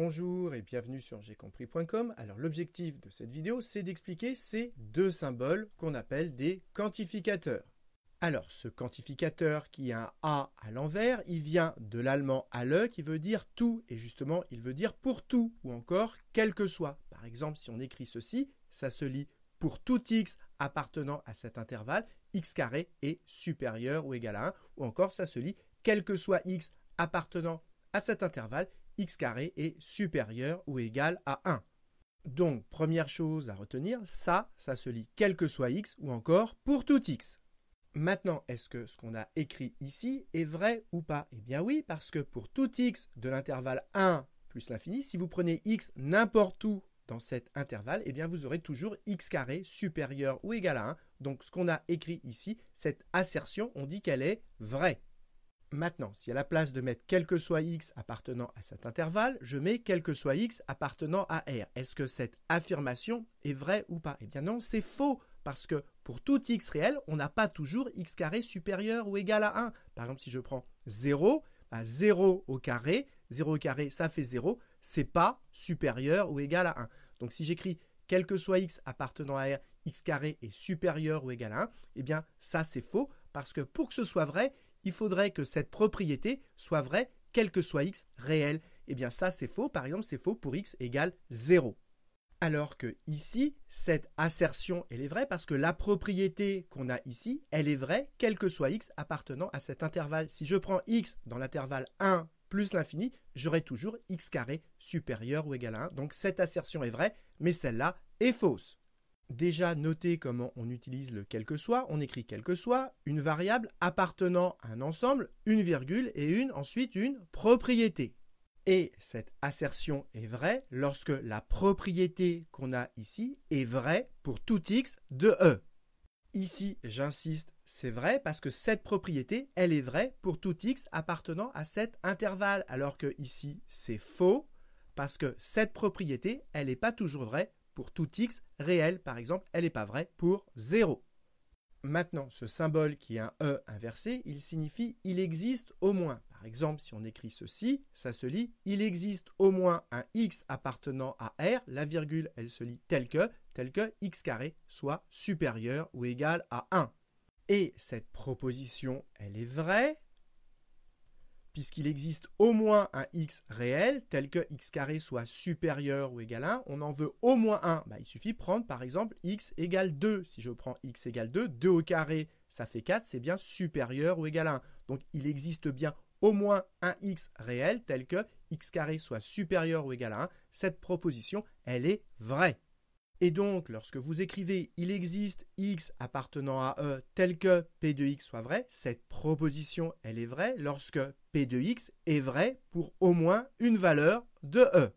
Bonjour et bienvenue sur compris.com. Alors l'objectif de cette vidéo, c'est d'expliquer ces deux symboles qu'on appelle des quantificateurs. Alors ce quantificateur qui a un A à l'envers, il vient de l'allemand alle qui veut dire tout et justement il veut dire pour tout ou encore quel que soit. Par exemple si on écrit ceci, ça se lit pour tout x appartenant à cet intervalle, x carré est supérieur ou égal à 1 ou encore ça se lit quel que soit x appartenant à cet intervalle, x carré est supérieur ou égal à 1. Donc, première chose à retenir, ça, ça se lit quel que soit x ou encore pour tout x. Maintenant, est-ce que ce qu'on a écrit ici est vrai ou pas Eh bien oui, parce que pour tout x de l'intervalle 1 plus l'infini, si vous prenez x n'importe où dans cet intervalle, eh bien vous aurez toujours x carré supérieur ou égal à 1. Donc ce qu'on a écrit ici, cette assertion, on dit qu'elle est vraie. Maintenant, si à la place de mettre quel que soit x appartenant à cet intervalle, je mets quel que soit x appartenant à R. Est-ce que cette affirmation est vraie ou pas Eh bien non, c'est faux, parce que pour tout x réel, on n'a pas toujours x carré supérieur ou égal à 1. Par exemple, si je prends 0, 0 bah, au carré, 0 au carré, ça fait 0, c'est pas supérieur ou égal à 1. Donc si j'écris quel que soit x appartenant à R, x carré est supérieur ou égal à 1, eh bien ça c'est faux, parce que pour que ce soit vrai, il faudrait que cette propriété soit vraie, quel que soit x réel. Eh bien ça c'est faux, par exemple c'est faux pour x égale 0. Alors que ici, cette assertion, elle est vraie parce que la propriété qu'on a ici, elle est vraie, quel que soit x appartenant à cet intervalle. Si je prends x dans l'intervalle 1 plus l'infini, j'aurai toujours x carré supérieur ou égal à 1. Donc cette assertion est vraie, mais celle-là est fausse déjà noter comment on utilise le quel que soit. On écrit quel que soit une variable appartenant à un ensemble, une virgule et une ensuite une propriété. Et cette assertion est vraie lorsque la propriété qu'on a ici est vraie pour tout x de E. Ici, j'insiste, c'est vrai parce que cette propriété, elle est vraie pour tout x appartenant à cet intervalle, alors que ici, c'est faux parce que cette propriété, elle n'est pas toujours vraie pour tout x réel, par exemple, elle n'est pas vraie pour 0. Maintenant, ce symbole qui est un E inversé, il signifie il existe au moins. Par exemple, si on écrit ceci, ça se lit il existe au moins un x appartenant à R, la virgule, elle se lit tel que, tel que x carré soit supérieur ou égal à 1. Et cette proposition, elle est vraie puisqu'il existe au moins un x réel, tel que x carré soit supérieur ou égal à 1, on en veut au moins un. Bah, il suffit prendre par exemple x égale 2. Si je prends x égale 2, 2 au carré, ça fait 4, c'est bien supérieur ou égal à 1. Donc il existe bien au moins un x réel, tel que x carré soit supérieur ou égal à 1. Cette proposition, elle est vraie. Et donc, lorsque vous écrivez il existe x appartenant à E tel que p de x soit vrai, cette proposition, elle est vraie lorsque p de x est vrai pour au moins une valeur de E.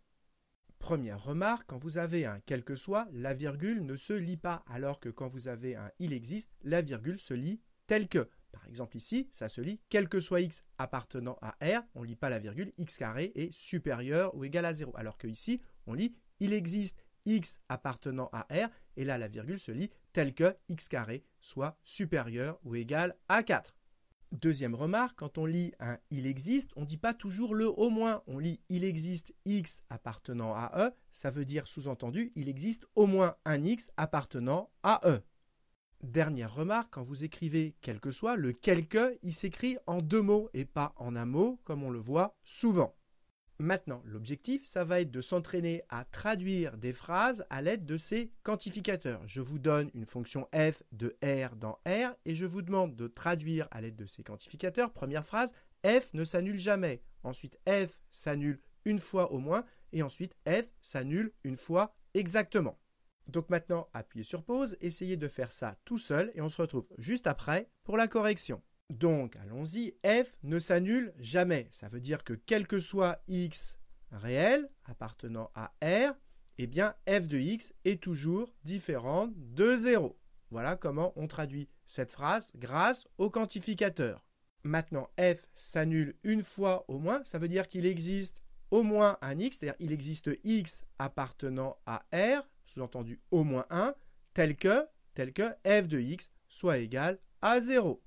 Première remarque, quand vous avez un quel que soit, la virgule ne se lit pas, alors que quand vous avez un il existe, la virgule se lit tel que. Par exemple ici, ça se lit quel que soit x appartenant à R, on ne lit pas la virgule, x carré est supérieur ou égal à 0, alors que ici, on lit il existe x appartenant à R, et là la virgule se lit tel que x carré soit supérieur ou égal à 4. Deuxième remarque, quand on lit un il existe, on ne dit pas toujours le au moins, on lit il existe x appartenant à E, ça veut dire sous-entendu il existe au moins un x appartenant à E. Dernière remarque, quand vous écrivez quel que soit, le quelque, il s'écrit en deux mots et pas en un mot comme on le voit souvent. Maintenant, l'objectif, ça va être de s'entraîner à traduire des phrases à l'aide de ces quantificateurs. Je vous donne une fonction f de r dans r et je vous demande de traduire à l'aide de ces quantificateurs. Première phrase, f ne s'annule jamais. Ensuite, f s'annule une fois au moins. Et ensuite, f s'annule une fois exactement. Donc maintenant, appuyez sur pause, essayez de faire ça tout seul et on se retrouve juste après pour la correction. Donc, allons-y, f ne s'annule jamais. Ça veut dire que quel que soit x réel appartenant à R, eh bien f de x est toujours différente de 0. Voilà comment on traduit cette phrase grâce au quantificateur. Maintenant, f s'annule une fois au moins, ça veut dire qu'il existe au moins un x, c'est-à-dire il existe x appartenant à R, sous-entendu au moins 1, tel que, tel que f de x soit égal à 0.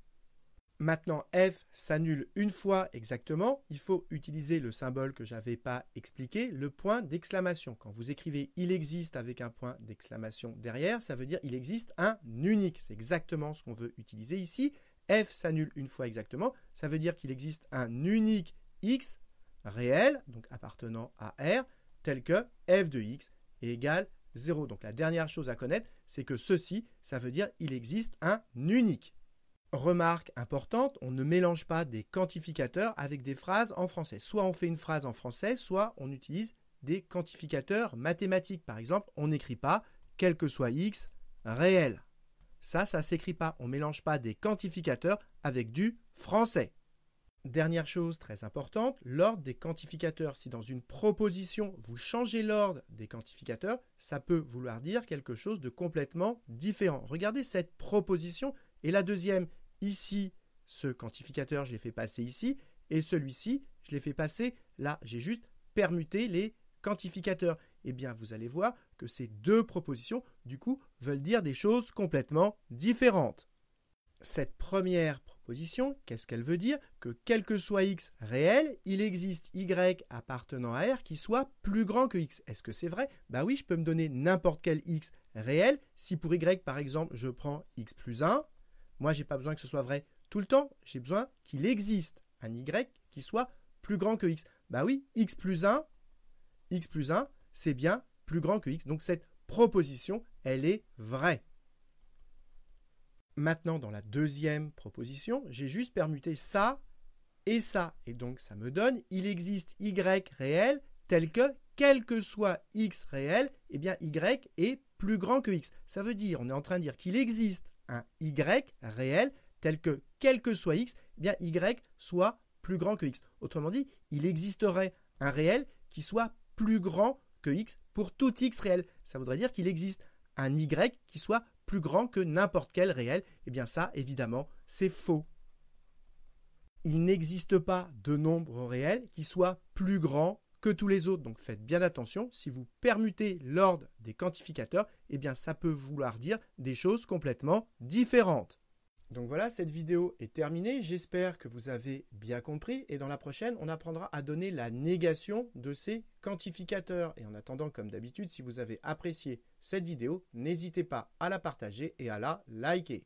Maintenant, f s'annule une fois exactement. Il faut utiliser le symbole que je n'avais pas expliqué, le point d'exclamation. Quand vous écrivez « il existe » avec un point d'exclamation derrière, ça veut dire « il existe un unique ». C'est exactement ce qu'on veut utiliser ici. f s'annule une fois exactement. Ça veut dire qu'il existe un unique x réel, donc appartenant à R, tel que f de x est égal à 0. Donc la dernière chose à connaître, c'est que ceci, ça veut dire il existe un unique. Remarque importante, on ne mélange pas des quantificateurs avec des phrases en français. Soit on fait une phrase en français, soit on utilise des quantificateurs mathématiques. Par exemple, on n'écrit pas quel que soit x réel. Ça, ça s'écrit pas. On ne mélange pas des quantificateurs avec du français. Dernière chose très importante, l'ordre des quantificateurs. Si dans une proposition, vous changez l'ordre des quantificateurs, ça peut vouloir dire quelque chose de complètement différent. Regardez cette proposition et la deuxième. Ici, ce quantificateur, je l'ai fait passer ici, et celui-ci, je l'ai fait passer là. J'ai juste permuté les quantificateurs. Eh bien, vous allez voir que ces deux propositions, du coup, veulent dire des choses complètement différentes. Cette première proposition, qu'est-ce qu'elle veut dire Que quel que soit x réel, il existe y appartenant à r qui soit plus grand que x. Est-ce que c'est vrai Bah oui, je peux me donner n'importe quel x réel. Si pour y, par exemple, je prends x plus 1, moi, j'ai pas besoin que ce soit vrai tout le temps, j'ai besoin qu'il existe un y qui soit plus grand que x. Bah oui, x plus 1, x 1, c'est bien plus grand que x. Donc cette proposition, elle est vraie. Maintenant, dans la deuxième proposition, j'ai juste permuté ça et ça. Et donc ça me donne, il existe y réel tel que, quel que soit x réel, eh bien y est plus grand que x. Ça veut dire, on est en train de dire qu'il existe un y réel tel que quel que soit x, eh bien y soit plus grand que x. Autrement dit, il existerait un réel qui soit plus grand que x pour tout x réel. Ça voudrait dire qu'il existe un y qui soit plus grand que n'importe quel réel. Et eh bien ça, évidemment, c'est faux. Il n'existe pas de nombre réel qui soit plus grand que tous les autres, donc faites bien attention. Si vous permutez l'ordre des quantificateurs, eh bien ça peut vouloir dire des choses complètement différentes. Donc voilà, cette vidéo est terminée. J'espère que vous avez bien compris. Et dans la prochaine, on apprendra à donner la négation de ces quantificateurs. Et en attendant, comme d'habitude, si vous avez apprécié cette vidéo, n'hésitez pas à la partager et à la liker.